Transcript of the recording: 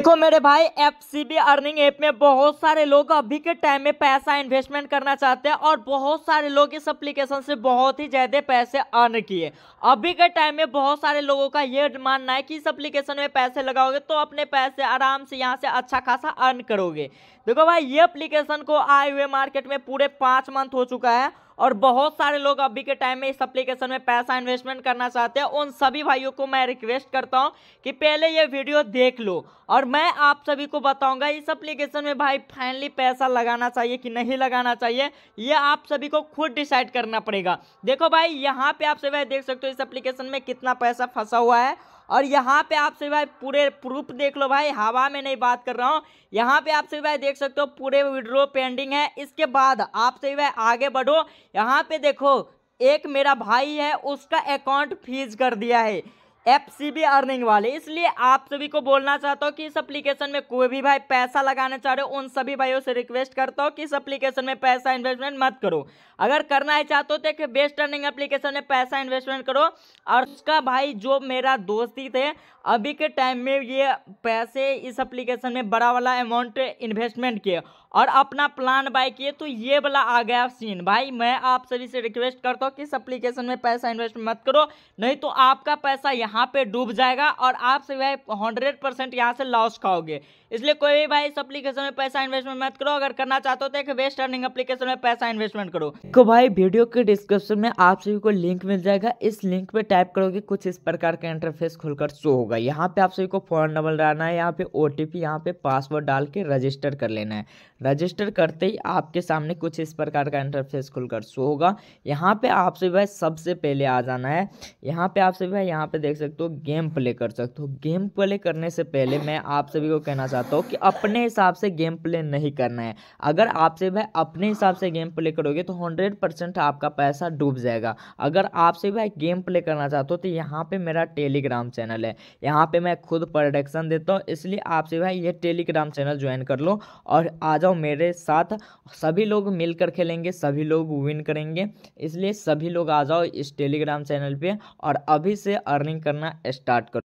देखो मेरे भाई एफ अर्निंग ऐप में बहुत सारे लोग अभी के टाइम में पैसा इन्वेस्टमेंट करना चाहते हैं और बहुत सारे लोग इस एप्लीकेशन से बहुत ही ज़्यादा पैसे अर्न किए अभी के टाइम में बहुत सारे लोगों का ये मानना है कि इस एप्लीकेशन में पैसे लगाओगे तो अपने पैसे आराम से यहाँ से अच्छा खासा अर्न करोगे देखो भाई ये अप्लीकेशन को आए हुए मार्केट में पूरे पाँच मंथ हो चुका है और बहुत सारे लोग अभी के टाइम में इस एप्लीकेशन में पैसा इन्वेस्टमेंट करना चाहते हैं उन सभी भाइयों को मैं रिक्वेस्ट करता हूँ कि पहले ये वीडियो देख लो और मैं आप सभी को बताऊँगा इस एप्लीकेशन में भाई फाइनली पैसा लगाना चाहिए कि नहीं लगाना चाहिए ये आप सभी को खुद डिसाइड करना पड़ेगा देखो भाई यहाँ पे आप सभी देख सकते हो इस एप्लीकेशन में कितना पैसा फंसा हुआ है और यहाँ पे आप सभी भाई पूरे प्रूफ देख लो भाई हवा में नहीं बात कर रहा हूँ यहाँ पे आप सभी भाई देख सकते हो पूरे विड्रो पेंडिंग है इसके बाद आप सभी भाई आगे बढ़ो यहाँ पे देखो एक मेरा भाई है उसका अकाउंट फ्रीज कर दिया है एफ सी बी अर्निंग वाले इसलिए आप सभी को बोलना चाहता हूँ कि इस एप्लीकेशन में कोई भी भाई पैसा लगाना चाह रहे हो उन सभी भाइयों से रिक्वेस्ट करता हूँ कि इस एप्लीकेशन में पैसा इन्वेस्टमेंट मत करो अगर करना है चाहते हो तो एक बेस्ट अर्निंग एप्लीकेशन में पैसा इन्वेस्टमेंट करो और उसका भाई जो मेरा दोस्त ही थे अभी के टाइम में ये पैसे इस अप्लीकेशन में बड़ा वाला अमाउंट इन्वेस्टमेंट किए और अपना प्लान बाय किए तो ये वाला आ गया सीन भाई मैं आप सभी से रिक्वेस्ट करता हूँ कि इस अप्लीकेशन में पैसा इन्वेस्ट मत करो नहीं तो आपका पैसा यहाँ पे डूब जाएगा और आप सभी भाई हंड्रेड परसेंट यहाँ से लॉस खाओगे इसलिए कोई भी भाई इस अप्लीकेशन में पैसा इन्वेस्टमेंट मत करो अगर करना चाहते हो तो एक वेस्ट अर्निंग अप्लीकेशन में पैसा इन्वेस्टमेंट करो देखो भाई वीडियो के डिस्क्रिप्शन में आप सभी को लिंक मिल जाएगा इस लिंक पे टाइप करोगे कुछ इस प्रकार का इंटरफेस खुलकर शो होगा यहाँ पे आप सभी को फोन नंबर डालना है यहाँ पे ओ टी यहाँ पे पासवर्ड डाल के रजिस्टर कर लेना है रजिस्टर करते ही आपके सामने कुछ इस प्रकार का इंटरफेस खुलकर शो होगा यहाँ पे आपसे भाई सबसे पहले आ जाना है यहाँ पे आपसे सभी भाई यहाँ पे देख सकते हो गेम प्ले कर सकते हो गेम प्ले करने से पहले मैं आप सभी को कहना चाहता हूँ कि अपने हिसाब से गेम प्ले नहीं करना है अगर आपसे भाई अपने हिसाब से गेम प्ले करोगे तो हंड्रेड परसेंट आपका पैसा डूब जाएगा अगर आपसे भाई गेम प्ले करना चाहते हो तो यहाँ पर मेरा टेलीग्राम चैनल है यहाँ पर मैं खुद प्रोडक्शन देता हूँ इसलिए आपसे भाई ये टेलीग्राम चैनल ज्वाइन कर लो और आ जाओ हूँ मेरे साथ सभी लोग मिलकर खेलेंगे सभी लोग विन करेंगे इसलिए सभी लोग आ जाओ इस टेलीग्राम चैनल पे और अभी से अर्निंग करना स्टार्ट करो